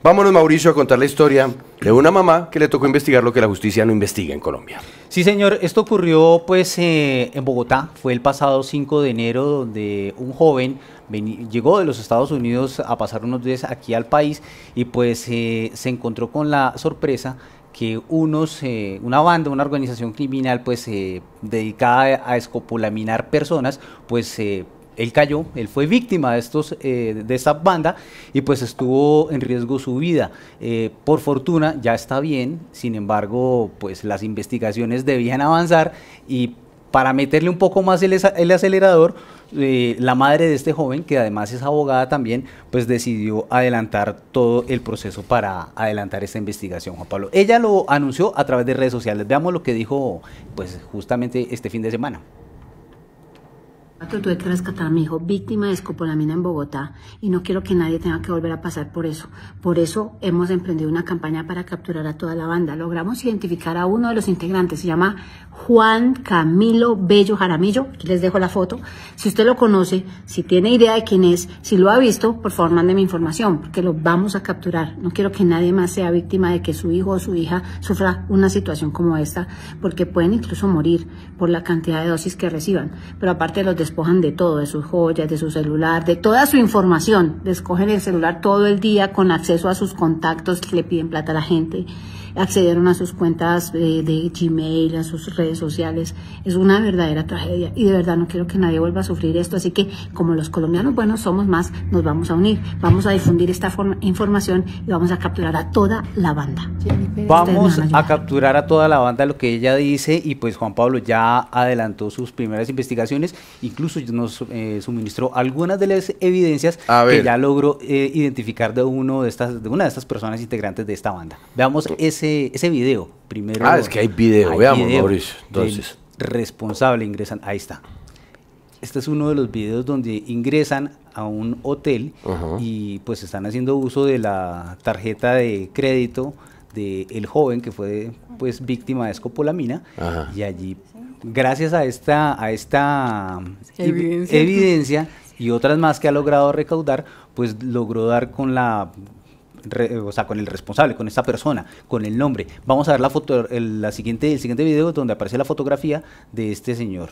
Vámonos, Mauricio, a contar la historia de una mamá que le tocó investigar lo que la justicia no investiga en Colombia. Sí, señor, esto ocurrió pues eh, en Bogotá, fue el pasado 5 de enero donde un joven llegó de los Estados Unidos a pasar unos días aquí al país y pues eh, se encontró con la sorpresa que unos, eh, una banda, una organización criminal pues dedicada a escopolaminar personas pues él cayó, él fue víctima de, estos, eh, de esta banda y pues estuvo en riesgo su vida. Eh, por fortuna ya está bien, sin embargo pues las investigaciones debían avanzar y para meterle un poco más el, acelerador, eh, la madre de este joven, que además es abogada también, pues decidió adelantar todo el proceso para adelantar esta investigación, Juan Pablo. Ella lo anunció a través de redes sociales. Veamos lo que dijo pues justamente este fin de semana. Tuve que rescatar a mi hijo, víctima de escopolamina en Bogotá, y no quiero que nadie tenga que volver a pasar por eso. Por eso hemos emprendido una campaña para capturar a toda la banda. Logramos identificar a uno de los integrantes, se llama Juan Camilo Bello Jaramillo. Aquí les dejo la foto. Si usted lo conoce, si tiene idea de quién es, si lo ha visto, por favor, mándeme información, porque lo vamos a capturar. No quiero que nadie más sea víctima de que su hijo o su hija sufra una situación como esta, porque pueden incluso morir por la cantidad de dosis que reciban. Pero aparte de los despojan de todo, de sus joyas, de su celular, de toda su información. Descogen el celular todo el día con acceso a sus contactos, le piden plata a la gente accedieron a sus cuentas eh, de Gmail, a sus redes sociales. Es una verdadera tragedia y de verdad no quiero que nadie vuelva a sufrir esto. Así que como los colombianos bueno, somos más, nos vamos a unir, vamos a difundir esta información y vamos a capturar a toda la banda. Vamos a capturar a toda la banda lo que ella dice y pues Juan Pablo ya adelantó sus primeras investigaciones, incluso nos eh, suministró algunas de las evidencias que ya logró eh, identificar de uno de estas de una de estas personas integrantes de esta banda. Veamos ese, video. Primero, ah, es que hay video, veamos, Mauricio. Entonces. Responsable ingresan, ahí está. Este es uno de los videos donde ingresan a un hotel y pues están haciendo uso de la tarjeta de crédito del el joven que fue pues víctima de escopolamina y allí gracias a esta a esta evidencia. y otras más que ha logrado recaudar pues logró dar con la eh, o sea, con el responsable, con esta persona, con el nombre. Vamos a ver la foto, el, la siguiente, el siguiente video donde aparece la fotografía de este señor,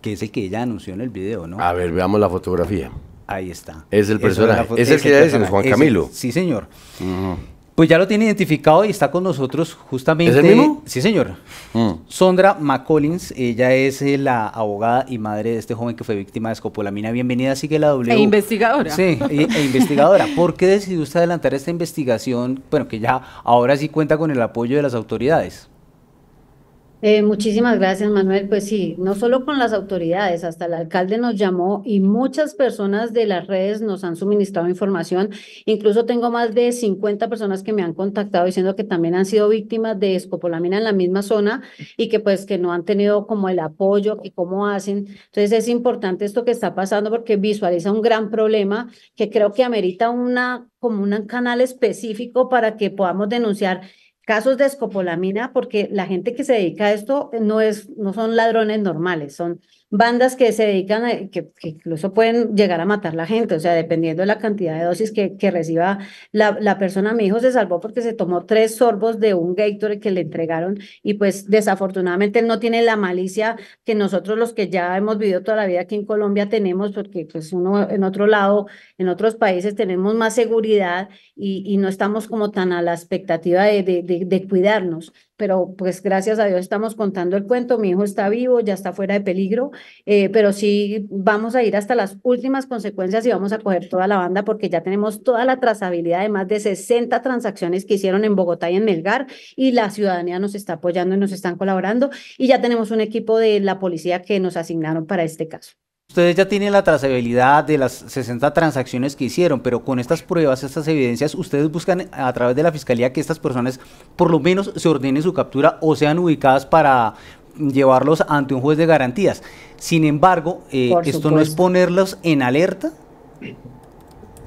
que es el que ella anunció en el video, ¿no? A ver, veamos la fotografía. Ahí está. Es el personaje. Es, el que ya decimos, Juan Camilo. sí, señor. Pues ya lo tiene identificado y está con nosotros justamente. ¿Es el mismo? Sí, señor. Mm. Sondra McCollins, ella es eh, la abogada y madre de este joven que fue víctima de escopolamina. Bienvenida, sigue la doble. E investigadora. Sí, e, e investigadora. ¿Por qué decidió usted adelantar esta investigación? Bueno, que ya ahora sí cuenta con el apoyo de las autoridades. Eh, muchísimas gracias, Manuel. Pues sí, no solo con las autoridades, hasta el alcalde nos llamó y muchas personas de las redes nos han suministrado información. Incluso tengo más de 50 personas que me han contactado diciendo que también han sido víctimas de escopolamina en la misma zona y que pues que no han tenido como el apoyo que cómo hacen. Entonces es importante esto que está pasando porque visualiza un gran problema que creo que amerita una como un canal específico para que podamos denunciar casos de escopolamina, porque la gente que se dedica a esto no, es, no son ladrones normales, son bandas que se dedican, que, incluso pueden llegar a matar la gente, o sea, dependiendo de la cantidad de dosis que, que reciba la, la, persona. Mi hijo se salvó porque se tomó tres sorbos de un Gatorade que le entregaron y pues desafortunadamente él no tiene la malicia que nosotros los que ya hemos vivido toda la vida aquí en Colombia tenemos, porque pues uno en otro lado, en otros países tenemos más seguridad y, no estamos como tan a la expectativa de, de cuidarnos pero pues gracias a Dios estamos contando el cuento, mi hijo está vivo, ya está fuera de peligro, eh, pero sí vamos a ir hasta las últimas consecuencias y vamos a coger toda la banda porque ya tenemos toda la trazabilidad de más de 60 transacciones que hicieron en Bogotá y en Melgar y la ciudadanía nos está apoyando y nos están colaborando y ya tenemos un equipo de la policía que nos asignaron para este caso. Ustedes ya tienen la trazabilidad de las 60 transacciones que hicieron, pero con estas pruebas, estas evidencias, ustedes buscan a través de la fiscalía que estas personas por lo menos se ordenen su captura o sean ubicadas para llevarlos ante un juez de garantías. Sin embargo, eh, ¿esto no es ponerlos en alerta?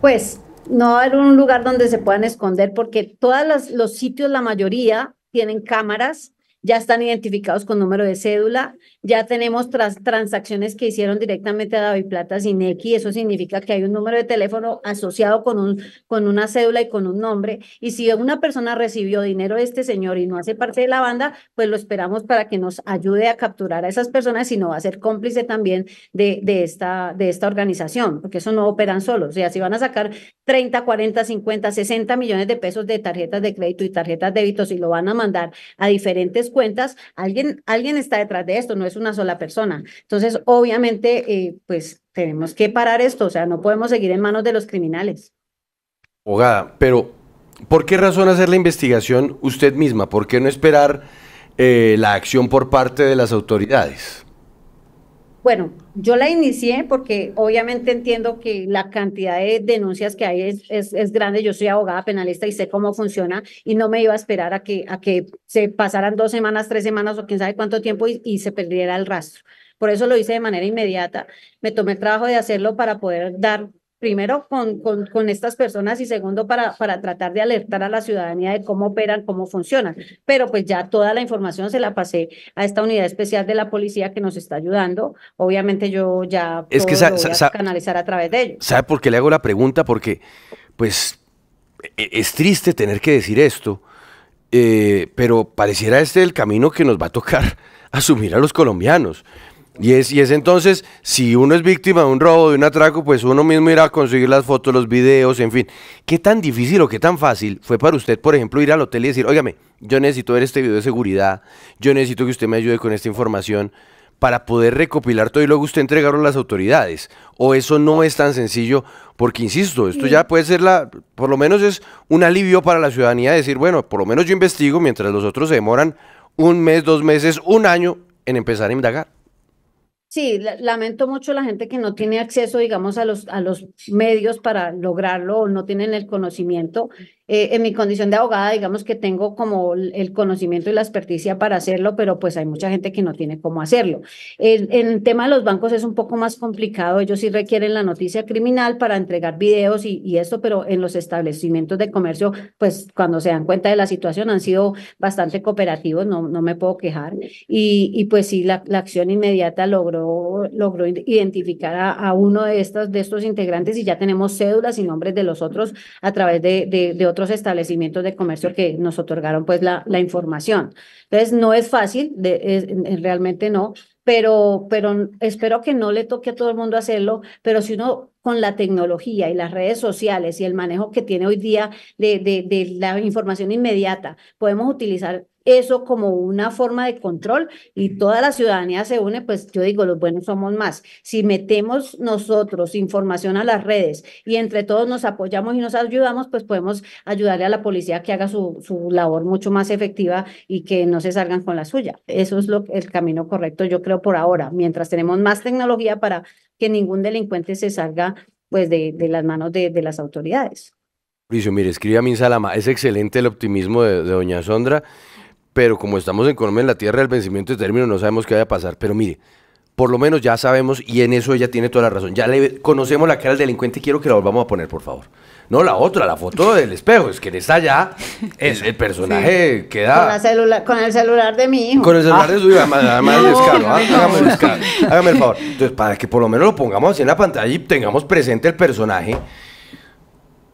Pues no hay un lugar donde se puedan esconder porque todos los sitios, la mayoría, tienen cámaras, ya están identificados con número de cédula, ya tenemos transacciones que hicieron directamente a David Plata sin X, eso significa que hay un número de teléfono asociado con, un, con una cédula y con un nombre, y si una persona recibió dinero de este señor y no hace parte de la banda, pues lo esperamos para que nos ayude a capturar a esas personas y no va a ser cómplice también de, de, esta, de esta organización, porque eso no operan solos, o sea, si van a sacar 30, 40, 50, 60 millones de pesos de tarjetas de crédito y tarjetas de débito, si lo van a mandar a diferentes cuentas, alguien, alguien está detrás de esto, no es una sola persona. Entonces, obviamente, eh, pues tenemos que parar esto, o sea, no podemos seguir en manos de los criminales. Abogada, pero ¿por qué razón hacer la investigación usted misma? ¿Por qué no esperar eh, la acción por parte de las autoridades? Bueno, yo la inicié porque obviamente entiendo que la cantidad de denuncias que hay es, grande. Yo soy abogada penalista y sé cómo funciona y no me iba a esperar a que, a que se pasaran dos semanas, tres semanas o quién sabe cuánto tiempo y, y se perdiera el rastro. Por eso lo hice de manera inmediata. Me tomé el trabajo de hacerlo para poder dar primero con, con, estas personas y segundo para, para tratar de alertar a la ciudadanía de cómo operan, cómo funcionan. Pero pues ya toda la información se la pasé a esta unidad especial de la policía que nos está ayudando. Obviamente yo ya es que canalizar a través de ellos. ¿Sabe por qué le hago la pregunta? Porque pues e-, e-, es triste tener que decir esto, eh, pero pareciera este el camino que nos va a tocar asumir a los colombianos. Y es, y es entonces, si uno es víctima de un robo, de un atraco, pues uno mismo irá a conseguir las fotos, los videos, en fin. ¿Qué tan difícil o qué tan fácil fue para usted, por ejemplo, ir al hotel y decir, óigame, yo necesito ver este video de seguridad, yo necesito que usted me ayude con esta información para poder recopilar todo y luego usted entregarlo a las autoridades? ¿O eso no es tan sencillo? Porque, insisto, esto ya puede ser la, por lo menos es un alivio para la ciudadanía decir, bueno, por lo menos yo investigo mientras los otros se demoran un mes, dos meses, un año en empezar a indagar. Sí, lamento mucho la gente que no tiene acceso, digamos, a los, a los medios para lograrlo o no tienen el conocimiento. Eh, en mi condición de abogada, digamos que tengo como el conocimiento y la experticia para hacerlo, pero pues hay mucha gente que no tiene cómo hacerlo. En el, tema de los bancos es un poco más complicado, ellos sí requieren la noticia criminal para entregar videos y, y esto, pero en los establecimientos de comercio, pues cuando se dan cuenta de la situación han sido bastante cooperativos, no, no me puedo quejar. Y, pues sí, la, acción inmediata logró, logró identificar a, uno de, de estos integrantes y ya tenemos cédulas y nombres de los otros a través de, de, de otros otros establecimientos de comercio que nos otorgaron pues la, información. Entonces, no es fácil, eh, realmente no, pero, pero espero que no le toque a todo el mundo hacerlo, pero si uno con la tecnología y las redes sociales y el manejo que tiene hoy día de, de la información inmediata, podemos utilizar eso como una forma de control y toda la ciudadanía se une, pues yo digo, los buenos somos más. Si metemos nosotros información a las redes y entre todos nos apoyamos y nos ayudamos, pues podemos ayudarle a la policía que haga su, labor mucho más efectiva y que no se salgan con la suya. Eso es lo, el camino correcto, yo creo, por ahora, mientras tenemos más tecnología para que ningún delincuente se salga pues de, las manos de, las autoridades. Mauricio, mire, escribe a es excelente el optimismo de doña Sondra pero como estamos en Colombia en la tierra del vencimiento de términos, no sabemos qué vaya a pasar. Pero mire, por lo menos ya sabemos, y en eso ella tiene toda la razón. Ya le conocemos la cara del delincuente y quiero que la volvamos a poner, por favor. No, la otra, la foto del espejo, es que está allá, es el personaje que da. Con, la con el celular de mi hijo. Con el celular de su hijo, además, ah. ¿ah? el hágame el favor. Entonces, para que por lo menos lo pongamos así en la pantalla y tengamos presente el personaje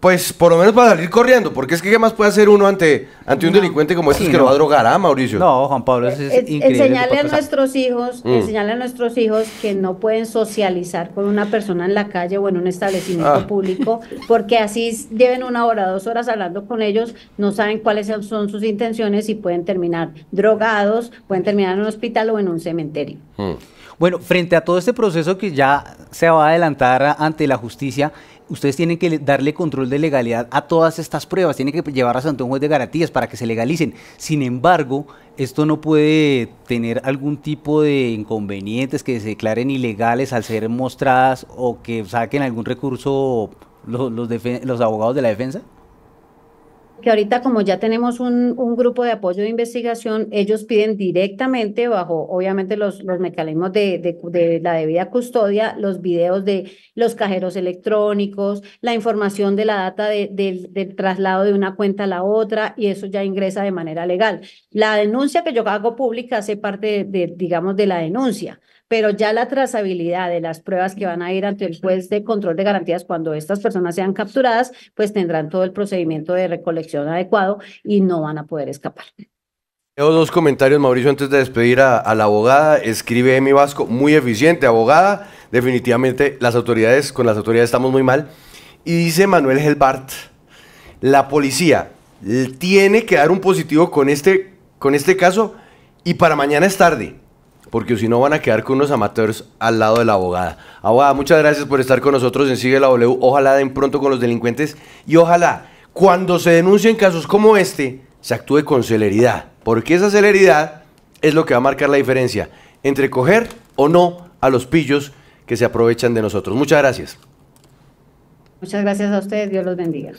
pues por lo menos para salir corriendo, porque es que qué más puede hacer uno ante, ante un delincuente como este que lo va a drogar, ¿ah, Mauricio? No, Juan Pablo, eso es eh, increíble. Enseñarle a nuestros hijos, mm. a nuestros hijos que no pueden socializar con una persona en la calle o en un establecimiento ah. público, porque así lleven una hora, dos horas hablando con ellos, no saben cuáles son sus intenciones y pueden terminar drogados, pueden terminar en un hospital o en un cementerio. Mm. Bueno, frente a todo este proceso que ya se va a adelantar ante la justicia, ustedes tienen que darle control de legalidad a todas estas pruebas, tienen que llevarlas ante un juez de garantías para que se legalicen. Sin embargo, esto no puede tener algún tipo de inconvenientes que se declaren ilegales al ser mostradas o que saquen algún recurso los, los abogados de la defensa que ahorita como ya tenemos un, grupo de apoyo de investigación, ellos piden directamente bajo, obviamente, los, mecanismos de, la debida custodia, los videos de los cajeros electrónicos, la información de la data del, del traslado de una cuenta a la otra, y eso ya ingresa de manera legal. La denuncia que yo hago pública hace parte, de, digamos, de la denuncia pero ya la trazabilidad de las pruebas que van a ir ante el juez de control de garantías cuando estas personas sean capturadas, pues tendrán todo el procedimiento de recolección adecuado y no van a poder escapar. Tengo dos comentarios, Mauricio, antes de despedir a, la abogada. Escribe Emi Vasco, muy eficiente, abogada. Definitivamente las autoridades, con las autoridades estamos muy mal. Y dice Manuel Gelbart, la policía tiene que dar un positivo con este, con este caso y para mañana es tarde porque si no van a quedar con unos amateurs al lado de la abogada. Abogada, muchas gracias por estar con nosotros en Sigue la W. Ojalá den pronto con los delincuentes y ojalá cuando se denuncien casos como este se actúe con celeridad, porque esa celeridad es lo que va a marcar la diferencia entre coger o no a los pillos que se aprovechan de nosotros. Muchas gracias. Muchas gracias a ustedes, Dios los bendiga.